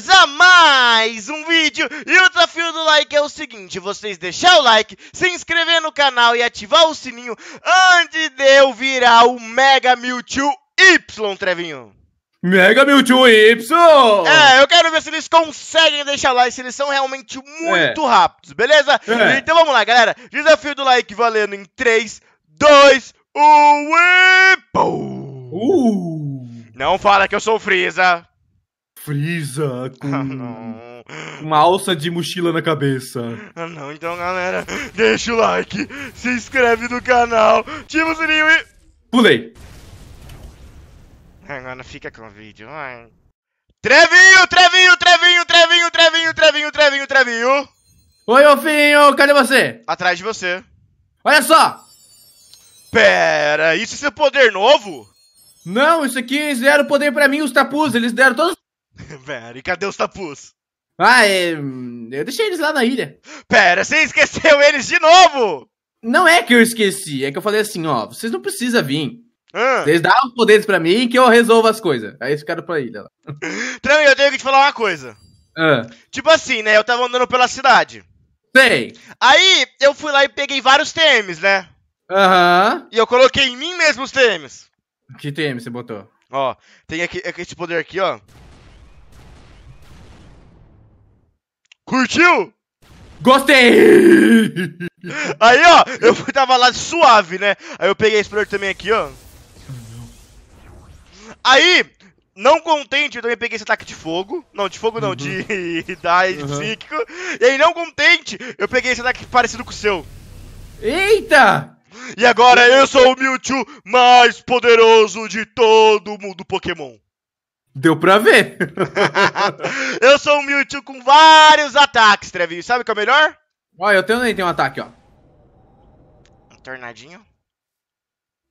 bem-vindos a mais um vídeo! E o desafio do like é o seguinte, vocês deixar o like, se inscrever no canal e ativar o sininho antes de eu virar o Mega Mewtwo Y, Trevinho. Mega Mewtwo Y! É, eu quero ver se eles conseguem deixar like, se eles são realmente muito é. rápidos, beleza? É. Então vamos lá, galera. Desafio do like valendo em 3, 2, 1 e... Pum! Uh. Não fala que eu sou Freeza! Freeza com uma alça de mochila na cabeça. Ah, não, então galera, deixa o like, se inscreve no canal, ativa o sininho e. Pulei! Agora fica com o vídeo, vai. Trevinho, Trevinho, Trevinho, Trevinho, Trevinho, Trevinho, Trevinho, Trevinho! Oi, Ofinho, cadê você? Atrás de você. Olha só! Pera, isso é seu poder novo? Não, isso aqui, eles deram poder pra mim, os tapus, eles deram todos Pera, e cadê os tapus? Ah, é... eu deixei eles lá na ilha. Pera, você esqueceu eles de novo! Não é que eu esqueci, é que eu falei assim, ó, vocês não precisam vir. Ah. Vocês dão os poderes pra mim que eu resolvo as coisas. Aí eles ficaram pra ilha lá. Então, eu tenho que te falar uma coisa. Ah. Tipo assim, né, eu tava andando pela cidade. Sei. Aí, eu fui lá e peguei vários TMs, né? Aham. E eu coloquei em mim mesmo os TMs. Que TM você botou? Ó, tem aqui, aqui esse poder aqui, ó. Curtiu? Gostei! Aí, ó, eu tava lá suave, né? Aí eu peguei a Explorer também aqui, ó. Aí, não contente, eu também peguei esse ataque de fogo. Não, de fogo não, uhum. de da uhum. psíquico. E aí, não contente, eu peguei esse ataque parecido com o seu. Eita! E agora eu sou o Mewtwo mais poderoso de todo mundo Pokémon. Deu pra ver. eu sou um Mewtwo com vários ataques, Trevinho. Sabe o que é o melhor? Ó, eu também tenho um ataque, ó. Um tornadinho?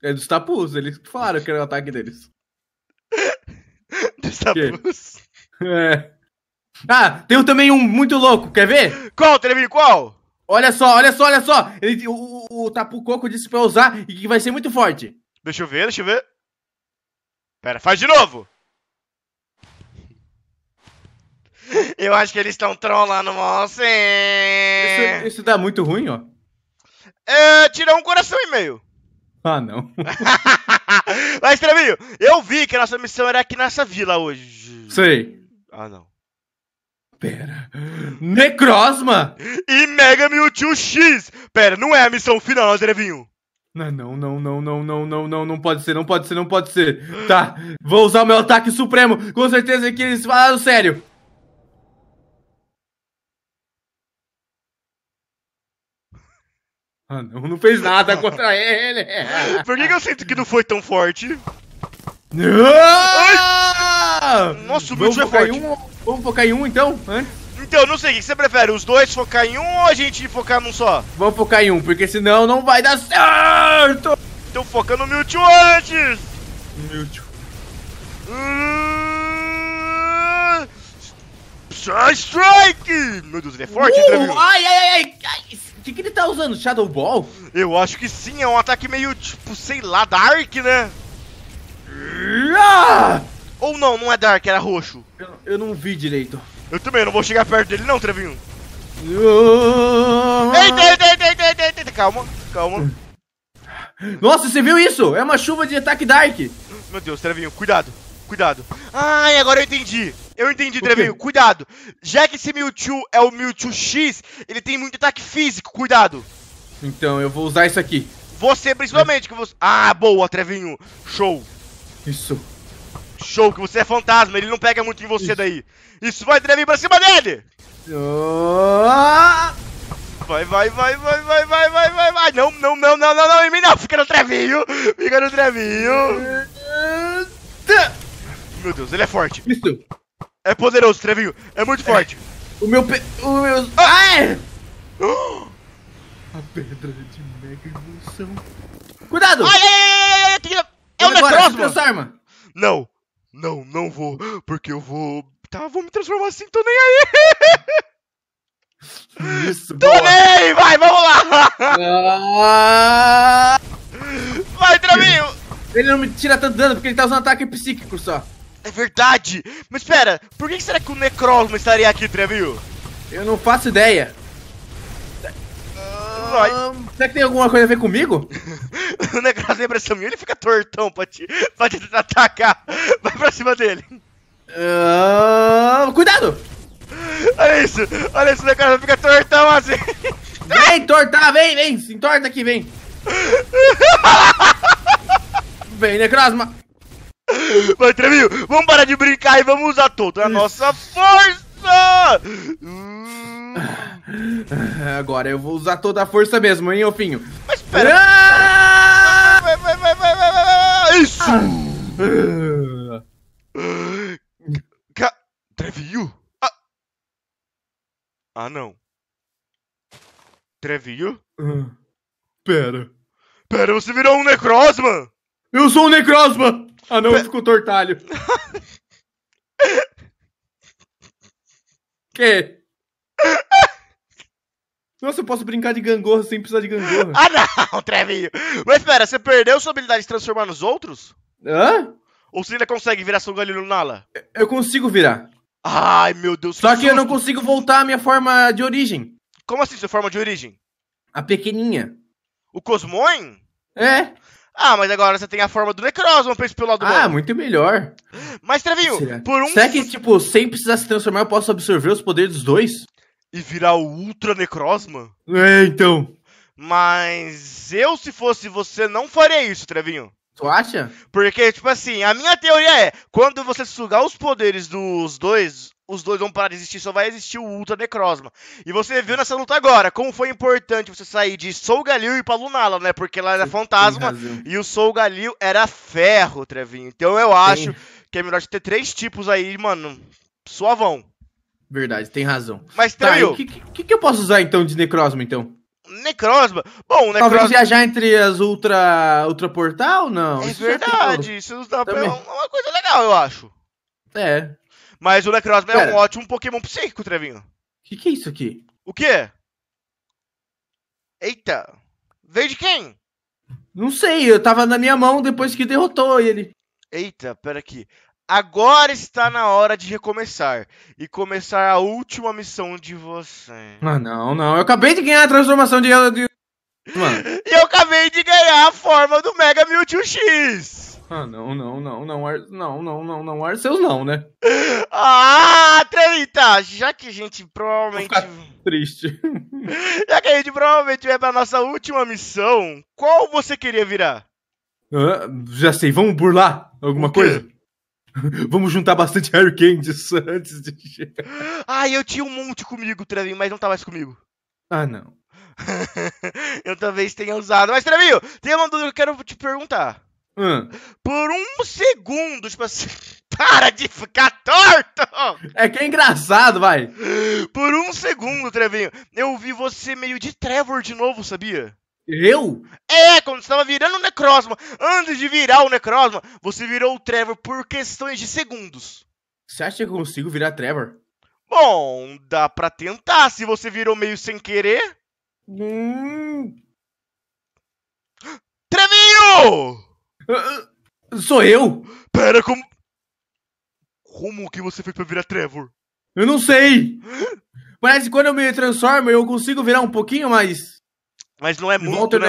É dos tapus, eles falaram que era o ataque deles. dos tapus? É. Ah, tem também um muito louco, quer ver? Qual, Trevinho, qual? Olha só, olha só, olha só. Ele, o, o, o Tapu Coco disse pra eu usar e que vai ser muito forte. Deixa eu ver, deixa eu ver. Pera, faz de novo. Eu acho que eles estão trollando você. Isso, isso, dá muito ruim, ó. É, tirar um coração e meio. Ah, não. Mas, Trevinho, eu vi que a nossa missão era aqui nessa vila hoje. Sei. Ah, não. Pera. Necrosma! E Mega Mewtwo X! Pera, não é a missão final, Trevinho. Não, não, não, não, não, não, não, não, não pode ser, não pode ser, não pode ser. Tá, vou usar o meu ataque supremo. Com certeza que eles falaram sério. Mano, não fez nada contra ele. Por que, que, eu sinto que não foi tão forte? Ah! Nossa, o Vamos é forte. Em um, vamos focar em um então? Hein? Então, não sei, o que você prefere? Os dois focar em um ou a gente focar num só? Vamos focar em um, porque senão não vai dar certo! Então foca no Mewtwo antes! Mewtwo. Hum... Strike! Meu Deus, ele é forte, uh, Ai, ai, ai! que, que ele tá usando? Shadow Ball? Eu acho que sim, é um ataque meio, tipo, sei lá, Dark, né? Ou não, não é Dark, era roxo. Eu, eu, não vi direito. Eu também não vou chegar perto dele não, Trevinho. Ah! eita, eita, eita, eita, eita, eita, calma, calma. Nossa, você viu isso? É uma chuva de ataque Dark. Meu Deus, Trevinho, cuidado, cuidado. Ai, agora eu entendi. Eu entendi, Trevinho. Cuidado. Já que esse Mewtwo é o Mewtwo X, ele tem muito ataque físico. Cuidado. Então, eu vou usar isso aqui. Você, principalmente, que você... Ah, boa, Trevinho. Show. Isso. Show, que você é fantasma. Ele não pega muito em você isso. daí. Isso, vai, Trevinho, pra cima dele. Oh! Vai, vai, vai, vai, vai, vai, vai, vai, vai. Não, não, não, não, não, não, em mim não. Fica no trevinho. Fica no trevinho. Meu Deus, ele é forte. Isso. É poderoso, Trevinho. É muito é. forte. O meu pe... O meu... Ai! Ah! Ah, é! A pedra de mega emoção. Cuidado! Ai, ai, ai, ai, É o arma. Não. Não, não vou. Porque eu vou... Tá, vou me transformar assim. Tô nem aí. Isso, Tô nem! Vai, vamos lá! Ah! Vai, Trevinho! Ele não me tira tanto dano porque ele tá usando ataque psíquico só. É verdade! Mas espera, por que será que o Necrólogo estaria aqui, Trevio? Eu não faço ideia. Um, será que tem alguma coisa a ver comigo? o Necrolma tem pressão minha, ele fica tortão pra te, pra te atacar. Vai pra cima dele. cuidado! Olha isso, olha isso, o Necrolma fica tortão assim. Vem, tortar, vem, vem, se entorta aqui, vem. vem, Necrosma. Vai, Trevinho, vamos parar de brincar e vamos usar toda é a nossa força! Agora eu vou usar toda a força mesmo, hein, Ofinho? Mas pera! Ah! Vai, vai, vai, vai, vai, vai, Isso! Ah! Trevinho? Ah. ah, não. Trevinho? Ah, pera. Pera, você virou um Necrosma! Eu sou um Necrosma! Ah, não, ficou tortalho. que? Nossa, eu posso brincar de gangorra sem precisar de gangorra. Ah, não, Trevinho. Mas pera, você perdeu sua habilidade de transformar nos outros? Hã? Ou você ainda consegue virar seu Galileu Nala? Eu consigo virar. Ai, meu Deus. Só que, que eu não consigo voltar à minha forma de origem. Como assim sua forma de origem? A pequeninha. O Cosmoin? É. Ah, mas agora você tem a forma do Necrozma pra pelo lado ah, humano. Ah, muito melhor. Mas, Trevinho, Será? por um. Será que, tipo, sem precisar se transformar, eu posso absorver os poderes dos dois? E virar o Ultra Necrozma? É, então. Mas eu, se fosse você, não faria isso, Trevinho. Tu acha? Porque, tipo assim, a minha teoria é: quando você sugar os poderes dos dois, os dois vão parar de existir, só vai existir o Ultra Necrosma. E você viu nessa luta agora como foi importante você sair de Soul Galil e ir pra Lunala, né? Porque ela era fantasma e o Soul Galil era ferro, Trevinho. Então eu acho que é melhor ter três tipos aí, mano, suavão. Verdade, tem razão. Mas, Trevinho... Tá, o que, que, que eu posso usar, então, de Necrosma, então? Necrosma. Bom, Necrosma. Talvez viajar entre as Ultra, ultra Portal? Não. É isso é verdade. Isso dá pra... é uma coisa legal, eu acho. É. Mas o Necrozma é um ótimo Pokémon psíquico, Trevinho. O que, que é isso aqui? O quê? Eita! Veio de quem? Não sei, eu tava na minha mão depois que derrotou ele. Eita, pera aqui. Agora está na hora de recomeçar e começar a última missão de você. Ah, não, não. Eu acabei de ganhar a transformação de. de... Mano. e eu acabei de ganhar a forma do Mega Mewtwo X! Ah, não, não, não, não, Ar... não, não, não, não, Arceus não, né? Ah, treta! Já que a gente provavelmente. triste. Já que a gente provavelmente vai pra nossa última missão, qual você queria virar? Ah, já sei, vamos burlar alguma coisa? Vamos juntar bastante Harry Candies antes de chegar. Ah, eu tinha um monte comigo, Trevinho, mas não tá mais comigo. Ah, não. eu talvez tenha usado. Mas, Trevinho, tem uma dúvida que eu quero te perguntar. Hum. Por um segundo, tipo assim, para de ficar torto! É que é engraçado, vai! Por um segundo, Trevinho, eu vi você meio de Trevor de novo, sabia? Eu? É, quando você tava virando o Necrosma. Antes de virar o Necrosma, você virou o Trevor por questões de segundos. Você acha que eu consigo virar Trevor? Bom, dá pra tentar se você virou meio sem querer. Hum. Trevinho! Sou eu? Pera, como. Como que você fez pra virar Trevor? Eu não sei! Parece que quando eu me transformo eu consigo virar um pouquinho mais mas não é muito, Volta, né?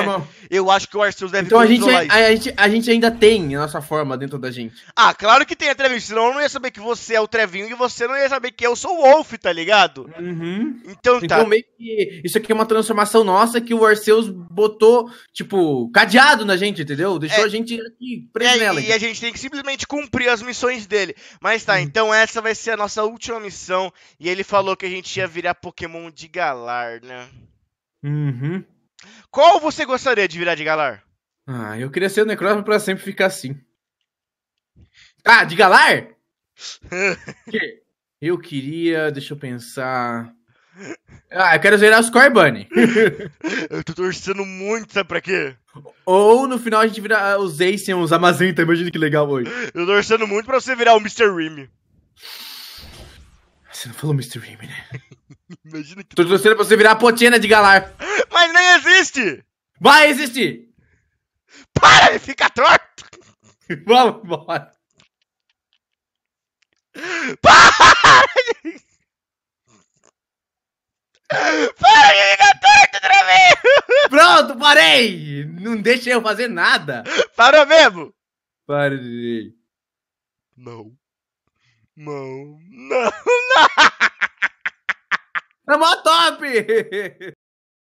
Eu acho que o Arceus deve então a gente, é, a, a, gente, a gente ainda tem a nossa forma dentro da gente. Ah, claro que tem a Trevinho, senão eu não ia saber que você é o Trevinho e você não ia saber que eu sou o Wolf, tá ligado? Uhum. Então, então tá. meio que isso aqui é uma transformação nossa que o Arceus botou, tipo, cadeado na gente, entendeu? Deixou é, a gente aqui, preso é, nela. E a gente tem que simplesmente cumprir as missões dele. Mas tá, uhum. então essa vai ser a nossa última missão. E ele falou que a gente ia virar Pokémon de Galar, né? Uhum. Qual você gostaria de virar de Galar? Ah, eu queria ser o Necrozma pra sempre ficar assim. Ah, de Galar? eu queria. Deixa eu pensar. Ah, eu quero zerar o Scorbunny. Bunny. eu tô torcendo muito, sabe pra quê? Ou no final a gente vira os Ace, os Amazenta, tá? imagina que legal hoje. Eu tô torcendo muito pra você virar o Mr. Remy. Você não falou Mr. Mime, né? Imagina que. Tô torcendo pra você virar a potina de Galar. Mas nem existe! Vai existir! Para, ele fica torto! Vamos embora! Para! Para de ficar torto, Dravinho! Pronto, parei! Não deixa eu fazer nada! Parou mesmo! Parei! Não mão. Não, não! É mó top!